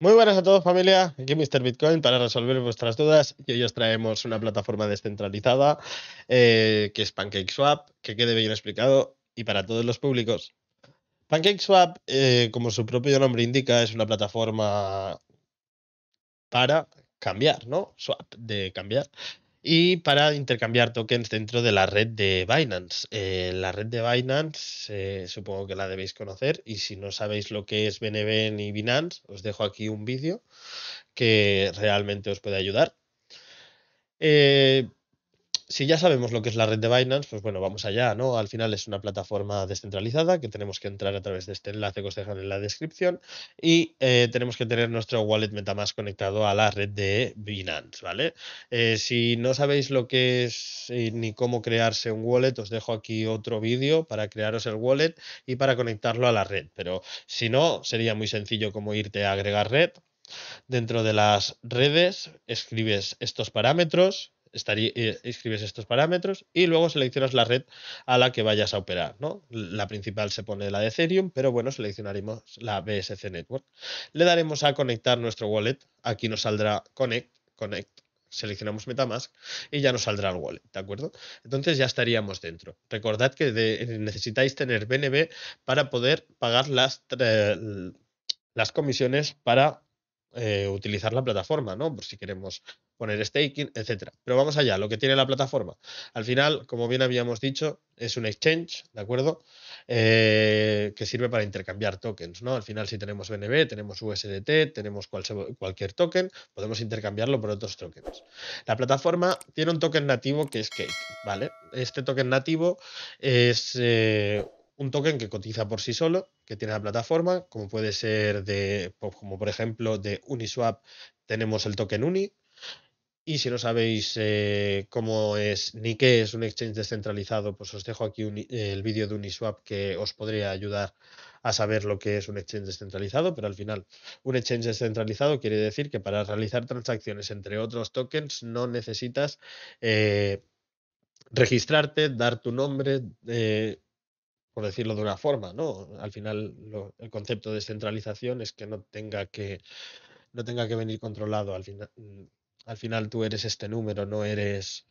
Muy buenas a todos familia, aquí Mr. Bitcoin para resolver vuestras dudas y hoy os traemos una plataforma descentralizada eh, que es PancakeSwap, que quede bien explicado y para todos los públicos. PancakeSwap, eh, como su propio nombre indica, es una plataforma para cambiar, ¿no? Swap de cambiar y para intercambiar tokens dentro de la red de Binance. Eh, la red de Binance eh, supongo que la debéis conocer y si no sabéis lo que es BNB y Binance, os dejo aquí un vídeo que realmente os puede ayudar. Eh, si ya sabemos lo que es la red de Binance, pues bueno, vamos allá, ¿no? Al final es una plataforma descentralizada que tenemos que entrar a través de este enlace que os dejan en la descripción y eh, tenemos que tener nuestro wallet MetaMask conectado a la red de Binance, ¿vale? Eh, si no sabéis lo que es eh, ni cómo crearse un wallet, os dejo aquí otro vídeo para crearos el wallet y para conectarlo a la red, pero si no, sería muy sencillo como irte a agregar red. Dentro de las redes escribes estos parámetros, estaría, eh, escribes estos parámetros y luego seleccionas la red a la que vayas a operar. ¿no? La principal se pone la de Ethereum, pero bueno, seleccionaremos la BSC Network. Le daremos a conectar nuestro wallet. Aquí nos saldrá Connect, Connect. Seleccionamos Metamask y ya nos saldrá el wallet, ¿de acuerdo? Entonces ya estaríamos dentro. Recordad que necesitáis tener BNB para poder pagar las, eh, las comisiones para eh, utilizar la plataforma, ¿no? Por si queremos poner staking, etcétera. Pero vamos allá, lo que tiene la plataforma. Al final, como bien habíamos dicho, es un exchange, ¿de acuerdo? Eh, que sirve para intercambiar tokens, ¿no? Al final, si tenemos BNB, tenemos USDT, tenemos cualquier token, podemos intercambiarlo por otros tokens. La plataforma tiene un token nativo que es Cake, ¿vale? Este token nativo es eh, un token que cotiza por sí solo, que tiene la plataforma, como puede ser de, pues, como por ejemplo de Uniswap tenemos el token UNI, y si no sabéis eh, cómo es ni qué es un exchange descentralizado, pues os dejo aquí el vídeo de Uniswap que os podría ayudar a saber lo que es un exchange descentralizado, pero al final un exchange descentralizado quiere decir que para realizar transacciones entre otros tokens no necesitas eh, registrarte, dar tu nombre, eh, por decirlo de una forma, ¿no? Al final el concepto de descentralización es que no tenga que no tenga que venir controlado al final mm, al final tú eres este número, no eres,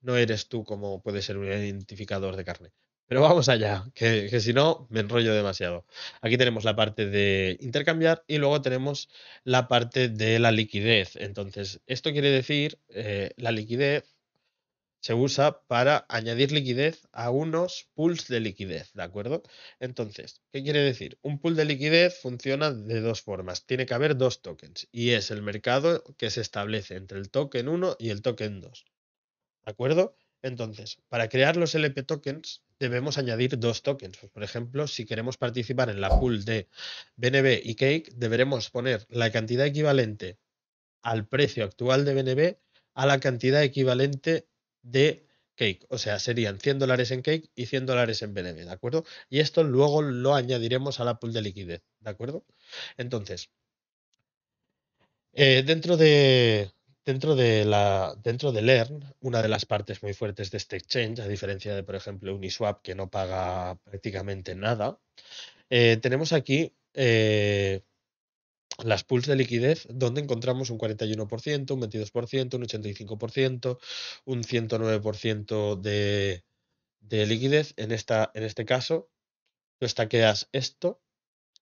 no eres tú como puede ser un identificador de carne. Pero vamos allá, que, si no me enrollo demasiado. Aquí tenemos la parte de intercambiar y luego tenemos la parte de la liquidez. Entonces, esto quiere decir, eh, la liquidez se usa para añadir liquidez a unos pools de liquidez, ¿de acuerdo? Entonces, ¿qué quiere decir? Un pool de liquidez funciona de dos formas. Tiene que haber dos tokens y es el mercado que se establece entre el token 1 y el token 2. ¿De acuerdo? Entonces, para crear los LP tokens debemos añadir dos tokens. Pues, por ejemplo, si queremos participar en la pool de BNB y Cake, deberemos poner la cantidad equivalente al precio actual de BNB a la cantidad equivalente de Cake. O sea, serían 100 dólares en Cake y 100 dólares en BNB, ¿de acuerdo? Y esto luego lo añadiremos a la pool de liquidez, ¿de acuerdo? Entonces, eh, dentro de... Dentro de, la, dentro de Learn, una de las partes muy fuertes de este exchange, a diferencia de, por ejemplo, Uniswap, que no paga prácticamente nada, eh, tenemos aquí eh, las pools de liquidez, donde encontramos un 41%, un 22%, un 85%, un 109% de, de liquidez. En, esta, en este caso, tú estaqueas esto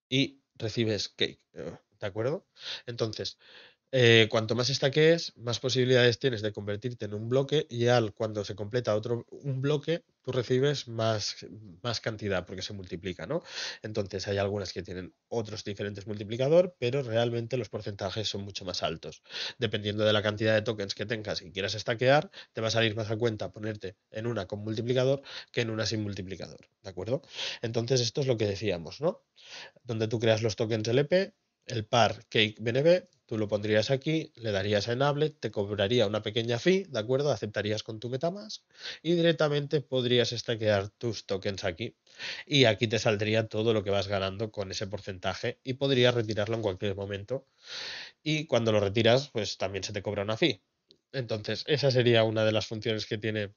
y recibes cake, eh, ¿de acuerdo? Entonces, eh, cuanto más estaques, más posibilidades tienes de convertirte en un bloque y al cuando se completa otro un bloque, tú recibes más, más cantidad porque se multiplica, ¿no? Entonces hay algunas que tienen otros diferentes multiplicador, pero realmente los porcentajes son mucho más altos. Dependiendo de la cantidad de tokens que tengas y quieras estaquear, te va a salir más a cuenta ponerte en una con multiplicador que en una sin multiplicador, ¿de acuerdo? Entonces esto es lo que decíamos, ¿no? Donde tú creas los tokens LP, el par cake BNB Tú lo pondrías aquí, le darías Enable, te cobraría una pequeña fee, ¿de acuerdo? Aceptarías con tu Metamask y directamente podrías stackear tus tokens aquí. Y aquí te saldría todo lo que vas ganando con ese porcentaje y podrías retirarlo en cualquier momento. Y cuando lo retiras, pues también se te cobra una fee. Entonces, esa sería una de las funciones que tiene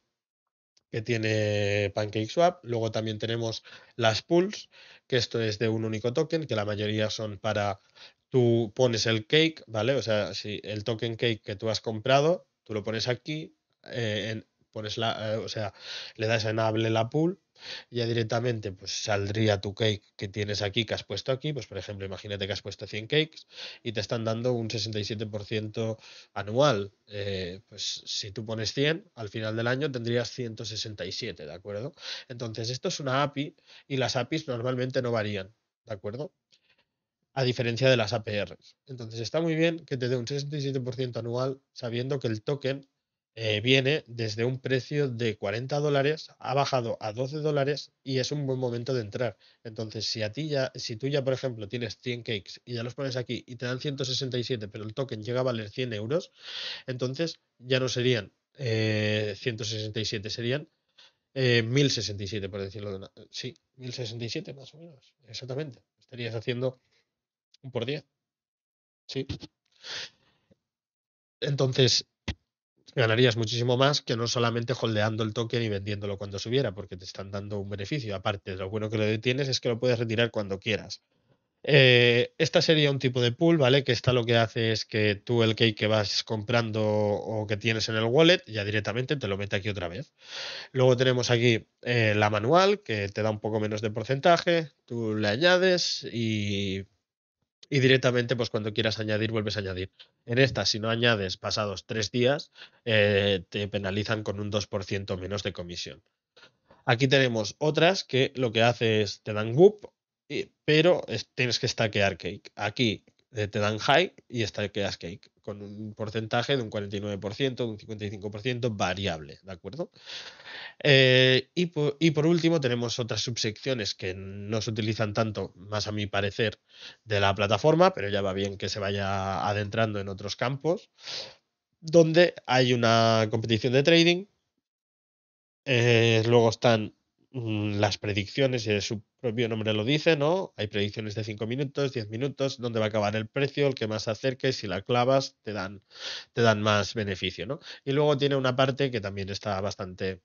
que tiene PancakeSwap. Luego también tenemos las pools, que esto es de un único token, que la mayoría son para tú pones el cake, ¿vale? O sea, si el token cake que tú has comprado, tú lo pones aquí, eh, pones la, eh, o sea, le das enable la pool, ya directamente pues saldría tu cake que tienes aquí, que has puesto aquí, pues por ejemplo, imagínate que has puesto 100 cakes y te están dando un 67% anual, eh, pues si tú pones 100, al final del año tendrías 167, ¿de acuerdo? Entonces, esto es una API y las APIs normalmente no varían, ¿de acuerdo? a diferencia de las APRs. Entonces está muy bien que te dé un 67% anual sabiendo que el token eh, viene desde un precio de 40 dólares, ha bajado a 12 dólares y es un buen momento de entrar. Entonces, si a ti ya, si tú ya, por ejemplo, tienes 100 cakes y ya los pones aquí y te dan 167, pero el token llega a valer 100 euros, entonces ya no serían 167, eh, serían 1067, eh, por decirlo de una. Sí, 1067 más o menos, exactamente. Estarías haciendo un por día. Sí. Entonces, ganarías muchísimo más que no solamente holdeando el token y vendiéndolo cuando subiera, porque te están dando un beneficio. Aparte, lo bueno que lo detienes es que lo puedes retirar cuando quieras. Eh, esta sería un tipo de pool, ¿vale? Que está lo que hace es que tú el cake que vas comprando o que tienes en el wallet ya directamente te lo mete aquí otra vez. Luego tenemos aquí eh, la manual que te da un poco menos de porcentaje, tú le añades y y directamente pues cuando quieras añadir vuelves a añadir. En esta, si no añades pasados tres días, eh, te penalizan con un 2% menos de comisión. Aquí tenemos otras que lo que hace es te dan whoop, pero tienes que stackear cake. Aquí eh, te dan high y está cake, con un porcentaje de un 49%, un 55% variable, ¿de acuerdo? Eh, y, por, último tenemos otras subsecciones que no se utilizan tanto, más a mi parecer, de la plataforma, pero ya va bien que se vaya adentrando en otros campos, donde hay una competición de trading, eh, luego están mm, las predicciones y de sub propio pues nombre lo dice, ¿no? Hay predicciones de cinco minutos, 10 minutos, dónde va a acabar el precio, el que más se acerque, si la clavas, te dan, te dan más beneficio, ¿no? Y luego tiene una parte que también está bastante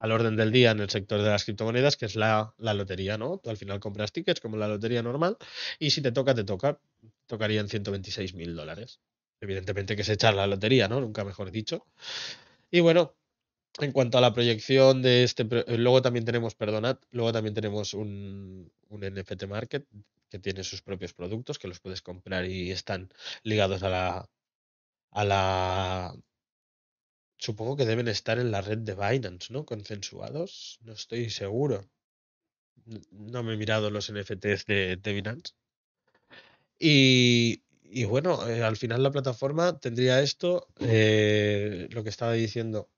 al orden del día en el sector de las criptomonedas, que es la, lotería, ¿no? Tú al final compras tickets como la lotería normal y si te toca, te toca. Tocarían 126 mil dólares. Evidentemente que se echar la lotería, ¿no? Nunca mejor dicho. Y bueno, en cuanto a la proyección de este, eh, luego también tenemos, perdonad, luego también tenemos un, un, NFT Market que tiene sus propios productos que los puedes comprar y están ligados a la, a la, supongo que deben estar en la red de Binance, ¿no? Consensuados, no estoy seguro. No me he mirado los NFTs de, de Binance. Y, bueno, eh, al final la plataforma tendría esto, eh, lo que estaba diciendo,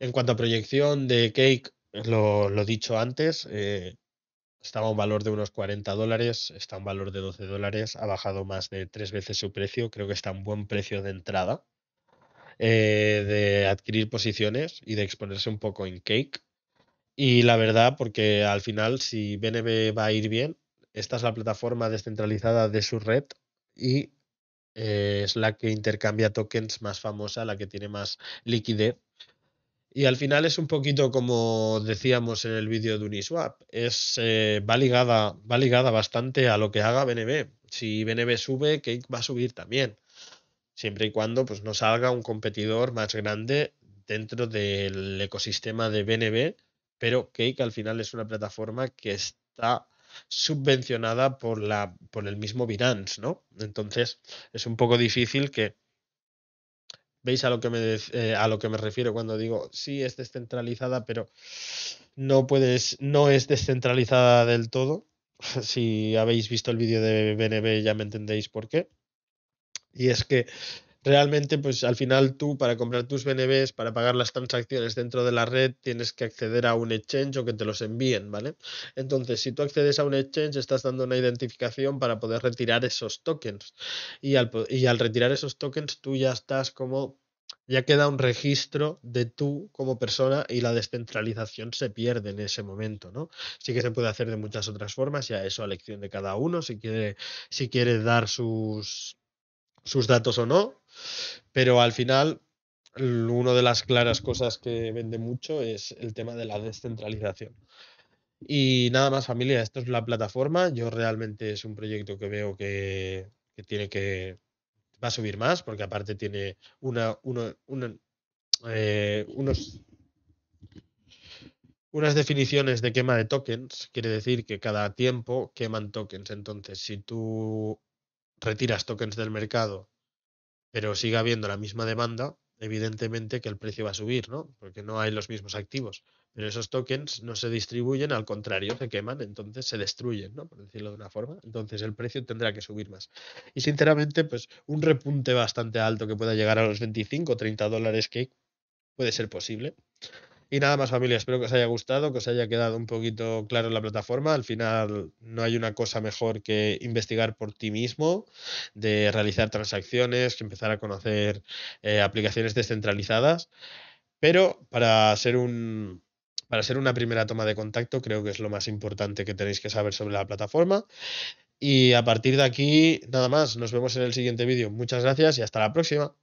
en cuanto a proyección de Cake, lo, he dicho antes, eh, estaba a un valor de unos 40 dólares, está a un valor de 12 dólares, ha bajado más de tres veces su precio, creo que está un buen precio de entrada, eh, de adquirir posiciones y de exponerse un poco en Cake. Y la verdad, porque al final, si BNB va a ir bien, esta es la plataforma descentralizada de su red y eh, es la que intercambia tokens más famosa, la que tiene más liquidez y al final es un poquito como decíamos en el vídeo de Uniswap, es, eh, va, ligada, va ligada bastante a lo que haga BNB. Si BNB sube, Cake va a subir también, siempre y cuando pues, no salga un competidor más grande dentro del ecosistema de BNB, pero Cake al final es una plataforma que está subvencionada por, la, por el mismo Binance, ¿no? Entonces es un poco difícil que ¿Veis a lo, que me, eh, a lo que me refiero cuando digo, sí, es descentralizada, pero no puedes, no es descentralizada del todo? si habéis visto el vídeo de BNB ya me entendéis por qué. Y es que realmente, pues al final tú para comprar tus BNBs, para pagar las transacciones dentro de la red, tienes que acceder a un exchange o que te los envíen, ¿vale? Entonces, si tú accedes a un exchange, estás dando una identificación para poder retirar esos tokens. Y al, y al retirar esos tokens, tú ya estás como ya queda un registro de tú como persona y la descentralización se pierde en ese momento, ¿no? Sí que se puede hacer de muchas otras formas, ya eso a elección de cada uno, si quiere, si quiere dar sus, sus datos o no, pero al final, una de las claras cosas que vende mucho es el tema de la descentralización. Y nada más familia, esto es la plataforma. Yo realmente es un proyecto que veo que, tiene que... va a subir más porque aparte tiene una, eh, unos unas definiciones de quema de tokens, quiere decir que cada tiempo queman tokens. Entonces, si tú retiras tokens del mercado pero sigue habiendo la misma demanda, evidentemente que el precio va a subir, ¿no? Porque no hay los mismos activos. Pero esos tokens no se distribuyen, al contrario, se queman, entonces se destruyen, ¿no? Por decirlo de una forma. Entonces el precio tendrá que subir más. Y sinceramente, pues un repunte bastante alto que pueda llegar a los 25 o 30 dólares que puede ser posible. Y nada más familia, espero que os haya gustado, que os haya quedado un poquito claro la plataforma. Al final no hay una cosa mejor que investigar por ti mismo, de realizar transacciones, que empezar a conocer eh, aplicaciones descentralizadas. Pero para ser un, para ser una primera toma de contacto, creo que es lo más importante que tenéis que saber sobre la plataforma. Y a partir de aquí, nada más, nos vemos en el siguiente vídeo. Muchas gracias y hasta la próxima.